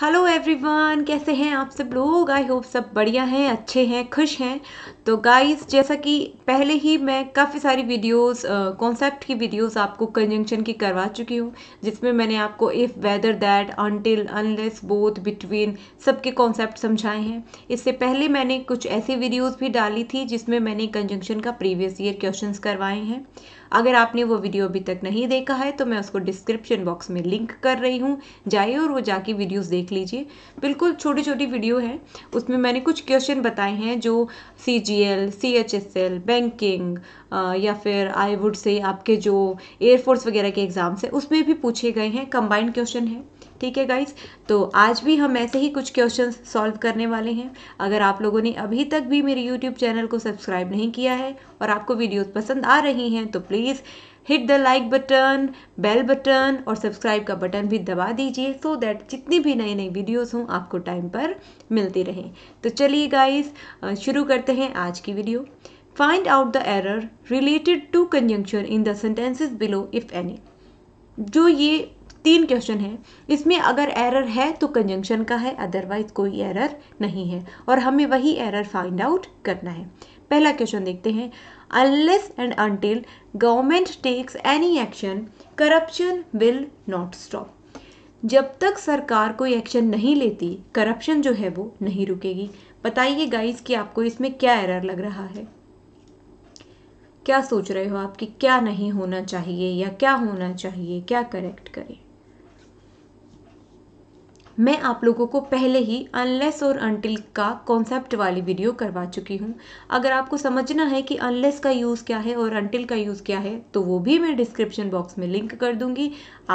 Hello everyone कैसे हैं आप सब लोग आई होप सब बढ़िया हैं अच्छे हैं खुश हैं तो गाइस जैसा कि पहले ही मैं काफ़ी सारी वीडियोस कॉन्सेप्ट की वीडियोस आपको कंजंक्शन की करवा चुकी हूँ जिसमें मैंने आपको if whether that until unless both between सब के कॉन्सेप्ट समझाए हैं इससे पहले मैंने कुछ ऐसी वीडियोज़ भी डाली थी जिसमें मैंने कंजंक्शन का प्रीवियस ईयर क्वेश्चन करवाए हैं अगर आपने वो वीडियो अभी तक नहीं देखा है तो मैं उसको डिस्क्रिप्शन बॉक्स में लिंक कर रही हूँ जाइए और वो जाके वीडियोस देख लीजिए बिल्कुल छोटी छोटी वीडियो है उसमें मैंने कुछ क्वेश्चन बताए हैं जो C G L C H S L banking या फिर आई वुड से आपके जो एयरफोर्स वगैरह के एग्ज़ाम्स हैं उसमें भी पूछे गए हैं कंबाइंड क्वेश्चन है ठीक है गाइज तो आज भी हम ऐसे ही कुछ क्वेश्चन सॉल्व करने वाले हैं अगर आप लोगों ने अभी तक भी मेरे यूट्यूब चैनल को सब्सक्राइब नहीं किया है और आपको वीडियोज़ पसंद आ रही हैं तो please hit the like button bell button और सब्सक्राइब का बटन भी दबा दीजिए सो दैट जितनी भी नई नई वीडियोस हों आपको टाइम पर मिलती रहें तो चलिए गाइस शुरू करते हैं आज की video find out the error related to conjunction in the sentences below if any जो ये तीन क्वेश्चन है इसमें अगर एरर है तो कंजंक्शन का है अदरवाइज कोई एरर नहीं है और हमें वही एरर फाइंड आउट करना है पहला क्वेश्चन देखते हैं unless and until government takes any action corruption will not stop जब तक सरकार कोई एक्शन नहीं लेती करप्शन जो है वो नहीं रुकेगी बताइए गाइस कि आपको इसमें क्या एरर लग रहा है क्या सोच रहे हो आप कि क्या नहीं होना चाहिए या क्या होना चाहिए क्या करेक्ट करें मैं आप लोगों को पहले ही अनलेस और अनटिल का कॉन्सेप्ट वाली वीडियो करवा चुकी हूँ अगर आपको समझना है कि अनलेस का यूज़ क्या है और अनटिल का यूज़ क्या है तो वो भी मैं डिस्क्रिप्शन बॉक्स में लिंक कर दूँगी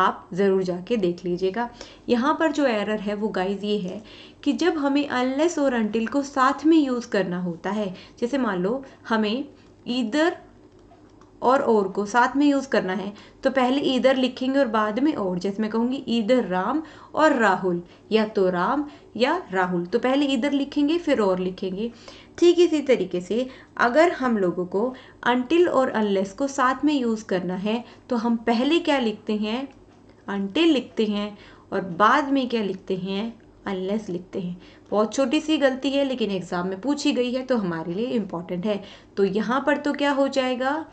आप ज़रूर जाके देख लीजिएगा यहाँ पर जो एरर है वो गाइज ये है कि जब हमें अनलेस और अनटिल को साथ में यूज़ करना होता है जैसे मान लो हमें इधर और और को साथ में यूज़ करना है तो पहले इधर लिखेंगे और बाद में और जैसे मैं कहूँगी इधर राम और राहुल या तो राम या राहुल तो पहले इधर लिखेंगे फिर और लिखेंगे ठीक इसी तरीके से अगर हम लोगों को अनटिल और अनलेस को साथ में यूज़ करना है तो हम पहले क्या लिखते हैं अनटिल लिखते हैं और बाद में क्या लिखते हैं अनलेस लिखते हैं बहुत छोटी सी गलती है लेकिन एग्ज़ाम में पूछी गई है तो हमारे लिए इम्पॉर्टेंट है तो यहाँ पर तो क्या हो जाएगा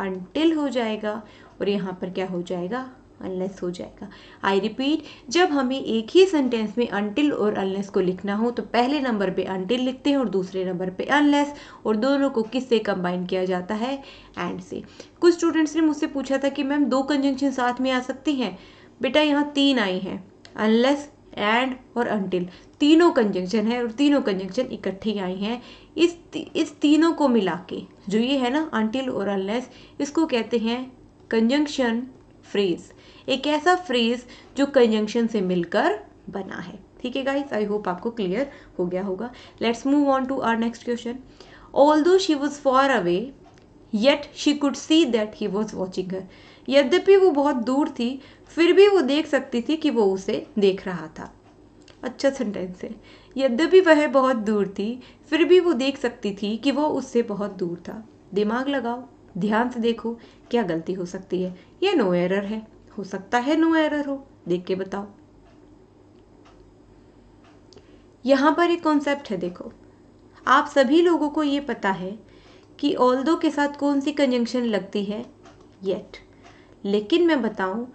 अनटिल हो जाएगा और यहाँ पर क्या हो जाएगा अनलेस हो जाएगा आई रिपीट जब हमें एक ही सेंटेंस में अनटिल और अनलेस को लिखना हो तो पहले नंबर पे अनटिल लिखते हैं और दूसरे नंबर पे अनलेस और दोनों को किससे कंबाइन किया जाता है एंड से कुछ स्टूडेंट्स ने मुझसे पूछा था कि मैम दो कंजंक्शन साथ में आ सकती हैं बेटा यहाँ तीन आई हैं अनलेस एंड और अनटिल तीनों कंजंक्शन है और तीनों कंजंक्शन इकट्ठी आई हैं इस ती, इस तीनों को मिला के जो ये है ना अनटिल और अनलेस इसको कहते हैं कंजंक्शन फ्रेज एक ऐसा फ्रेज जो कंजंक्शन से मिलकर बना है ठीक है गाइस आई होप आपको क्लियर हो गया होगा let's move on to our next question although she was far away yet she could see that he was watching her यद्यपि वो बहुत दूर थी फिर भी वो देख सकती थी कि वो उसे देख रहा था अच्छा सेंटेंस है यद्यपि वह बहुत दूर थी फिर भी वो देख सकती थी कि वो उससे बहुत दूर था दिमाग लगाओ ध्यान से देखो क्या गलती हो सकती है ये नो एरर है हो सकता है नो एरर हो देख के बताओ यहाँ पर एक कॉन्सेप्ट है देखो आप सभी लोगों को ये पता है कि ऑल दो के साथ कौन सी कंजंक्शन लगती है येट लेकिन मैं बताऊं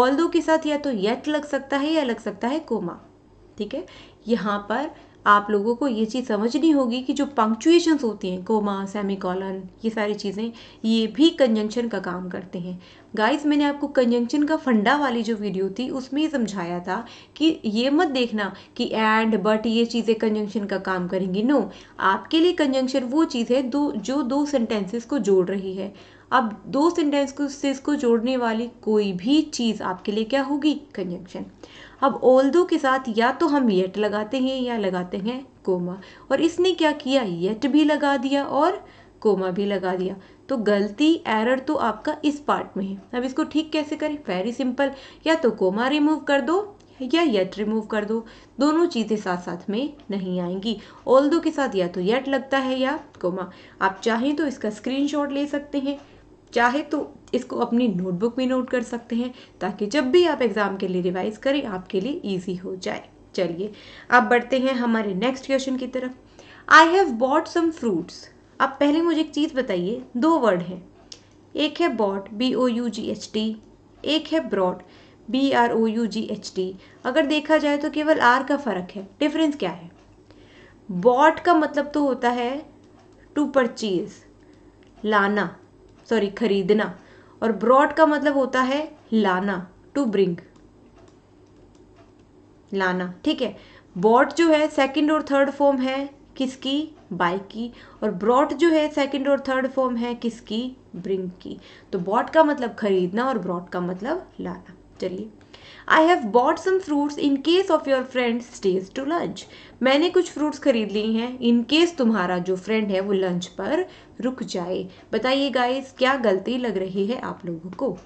ऑल दो के साथ या तो येट लग सकता है या लग सकता है कोमा ठीक है यहाँ पर आप लोगों को ये चीज़ समझनी होगी कि जो पंक्चुएशंस होती हैं कोमा सेमी कॉलन ये सारी चीज़ें ये भी कंजंक्शन का काम करते हैं गाइस मैंने आपको कंजंक्शन का फंडा वाली जो वीडियो थी उसमें ये समझाया था कि ये मत देखना कि एंड बट ये चीज़ें कंजंक्शन का काम करेंगी नो आपके लिए कंजंक्शन वो चीज़ है दो जो दो सेंटेंसेस को जोड़ रही है अब दो सेंटेंस को से इसको जोड़ने वाली कोई भी चीज़ आपके लिए क्या होगी कंजंक्शन अब ओल दो के साथ या तो हम येट लगाते हैं या लगाते हैं कोमा और इसने क्या किया येट भी लगा दिया और कोमा भी लगा दिया तो गलती एरर तो आपका इस पार्ट में है अब इसको ठीक कैसे करें वेरी सिंपल या तो कोमा रिमूव कर दो या येट रिमूव कर दो दोनों चीज़ें साथ साथ में नहीं आएंगी ओल्दो के साथ या तो येट लगता है या कोमा आप चाहें तो इसका स्क्रीनशॉट ले सकते हैं चाहे तो इसको अपनी नोटबुक में नोट कर सकते हैं ताकि जब भी आप एग्ज़ाम के लिए रिवाइज़ करें आपके लिए ईजी हो जाए चलिए अब बढ़ते हैं हमारे नेक्स्ट क्वेश्चन की तरफ I have bought some fruits अब पहले मुझे एक चीज़ बताइए दो वर्ड हैं एक है bought B O U G H T एक है broad B R O U G H T अगर देखा जाए तो केवल आर का फ़र्क है डिफरेंस क्या है बॉट का मतलब तो होता है टू परचेज लाना सॉरी खरीदना और ब्रॉड का मतलब होता है लाना टू ब्रिंग लाना ठीक है बॉट जो है सेकंड और थर्ड फॉर्म है किसकी बाइक की और ब्रॉट जो है सेकंड और थर्ड फॉर्म है किसकी ब्रिंग की तो बॉट का मतलब खरीदना और ब्रॉट का मतलब लाना चलिए I have bought some fruits in case of your friend stays to lunch. मैंने कुछ फ्रूट्स खरीद ली हैं इन केस तुम्हारा जो फ्रेंड है वो लंच पर रुक जाए बताइए गाइस क्या गलती लग रही है आप लोगों को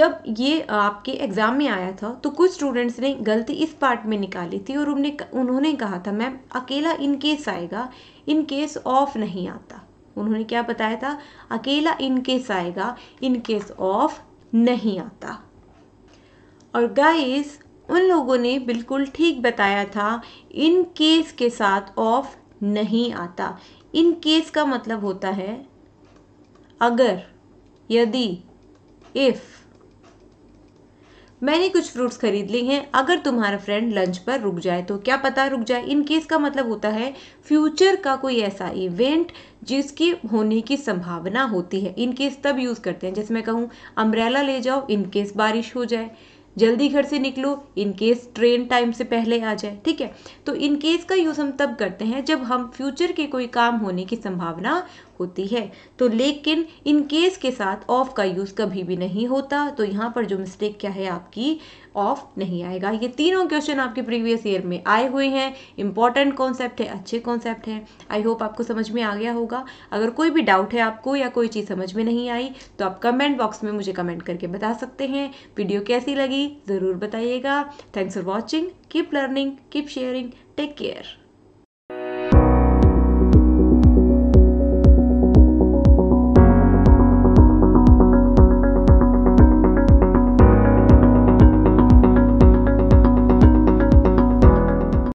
जब ये आपके एग्ज़ाम में आया था तो कुछ स्टूडेंट्स ने गलती इस पार्ट में निकाली थी और उन्होंने उन्होंने कहा था मैम अकेला इन केस आएगा इन केस ऑफ नहीं आता उन्होंने क्या बताया था अकेला इनकेस आएगा इनकेस ऑफ नहीं आता और गाइस उन लोगों ने बिल्कुल ठीक बताया था इन केस के साथ ऑफ नहीं आता इन केस का मतलब होता है अगर यदि इफ़ मैंने कुछ फ्रूट्स खरीद लिए हैं अगर तुम्हारा फ्रेंड लंच पर रुक जाए तो क्या पता रुक जाए इन केस का मतलब होता है फ्यूचर का कोई ऐसा इवेंट जिसके होने की संभावना होती है इन केस तब यूज़ करते हैं जैसे मैं कहूँ अम्ब्रेला ले जाओ इन केस बारिश हो जाए जल्दी घर से निकलो इन केस ट्रेन टाइम से पहले आ जाए ठीक है तो इन केस का यूज़ हम तब करते हैं जब हम फ्यूचर के कोई काम होने की संभावना होती है तो लेकिन इन केस के साथ ऑफ का यूज़ कभी भी नहीं होता तो यहाँ पर जो मिस्टेक क्या है आपकी ऑफ नहीं आएगा ये तीनों क्वेश्चन आपके प्रीवियस ईयर में आए हुए हैं इंपॉर्टेंट कॉन्सेप्ट है अच्छे कॉन्सेप्ट हैं आई होप आपको समझ में आ गया होगा अगर कोई भी डाउट है आपको या कोई चीज़ समझ में नहीं आई तो आप कमेंट बॉक्स में मुझे कमेंट करके बता सकते हैं वीडियो कैसी लगी ज़रूर बताइएगा thanks for watching keep learning keep sharing take care